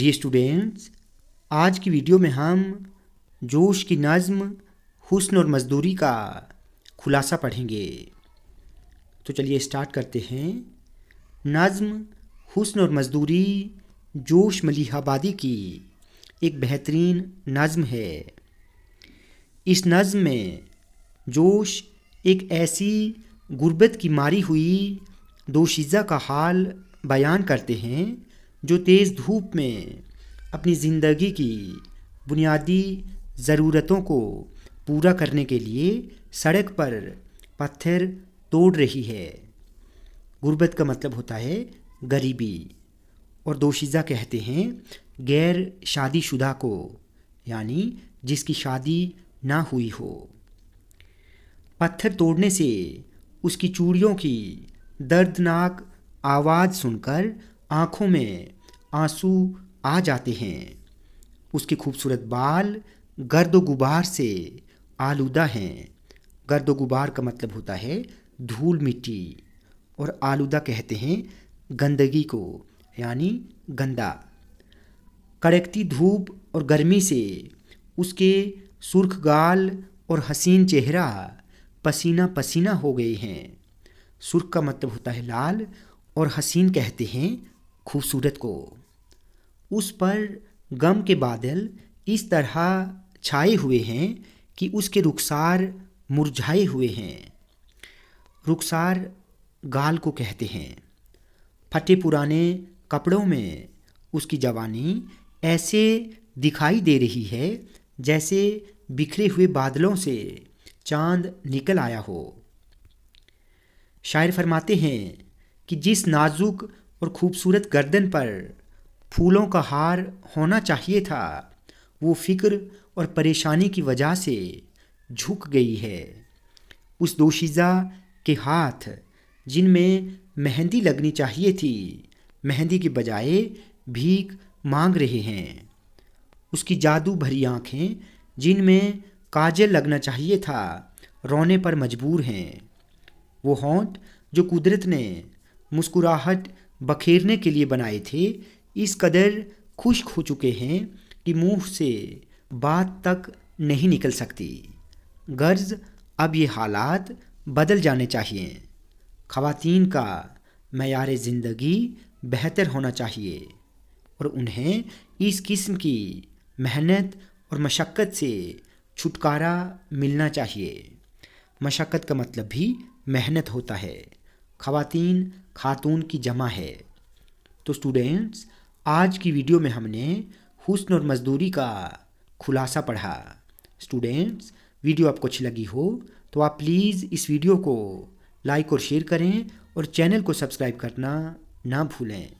प्रिय स्टूडेंट्स आज की वीडियो में हम जोश की नज़म हुस्न और मजदूरी का खुलासा पढ़ेंगे तो चलिए स्टार्ट करते हैं नज़म हुस्न और मजदूरी जोश मलिहाबादी की एक बेहतरीन नज़म है इस नज़म में जोश एक ऐसी गुर्बत की मारी हुई दोशीज़ा का हाल बयान करते हैं जो तेज़ धूप में अपनी ज़िंदगी की बुनियादी ज़रूरतों को पूरा करने के लिए सड़क पर पत्थर तोड़ रही है गुर्बत का मतलब होता है गरीबी और दोशीज़ा कहते हैं गैर शादीशुदा को यानी जिसकी शादी ना हुई हो पत्थर तोड़ने से उसकी चूड़ियों की दर्दनाक आवाज़ सुनकर आँखों में आंसू आ जाते हैं उसके खूबसूरत बाल गर्द गुबार से आलूदा हैं गर्द गुबार का मतलब होता है धूल मिट्टी और आलूदा कहते हैं गंदगी को यानी गंदा कड़कती धूप और गर्मी से उसके सुर्ख गाल और हसीन चेहरा पसीना पसीना हो गए हैं सुर्ख का मतलब होता है लाल और हसीन कहते हैं खूबसूरत को उस पर गम के बादल इस तरह छाए हुए हैं कि उसके रुखसार मुरझाए हुए हैं रुखसार गाल को कहते हैं फटे पुराने कपड़ों में उसकी जवानी ऐसे दिखाई दे रही है जैसे बिखरे हुए बादलों से चांद निकल आया हो शायर फरमाते हैं कि जिस नाजुक और खूबसूरत गर्दन पर फूलों का हार होना चाहिए था वो फिक्र और परेशानी की वजह से झुक गई है उस दोशीज़ा के हाथ जिनमें मेहंदी लगनी चाहिए थी मेहंदी के बजाय भीख मांग रहे हैं उसकी जादू भरी आँखें जिनमें काजल लगना चाहिए था रोने पर मजबूर हैं वो होंठ जो कुदरत ने मुस्कुराहट बखेरने के लिए बनाए थे इस कदर खुश्क हो चुके हैं कि मुंह से बात तक नहीं निकल सकती गर्ज अब ये हालात बदल जाने चाहिए खातन का मैार ज़िंदगी बेहतर होना चाहिए और उन्हें इस किस्म की मेहनत और मशक्क़त से छुटकारा मिलना चाहिए मशक्क़त का मतलब भी मेहनत होता है खातन खातून की जमा है तो स्टूडेंट्स आज की वीडियो में हमने हुस्न और मजदूरी का खुलासा पढ़ा स्टूडेंट्स वीडियो आपको अच्छी लगी हो तो आप प्लीज़ इस वीडियो को लाइक और शेयर करें और चैनल को सब्सक्राइब करना ना भूलें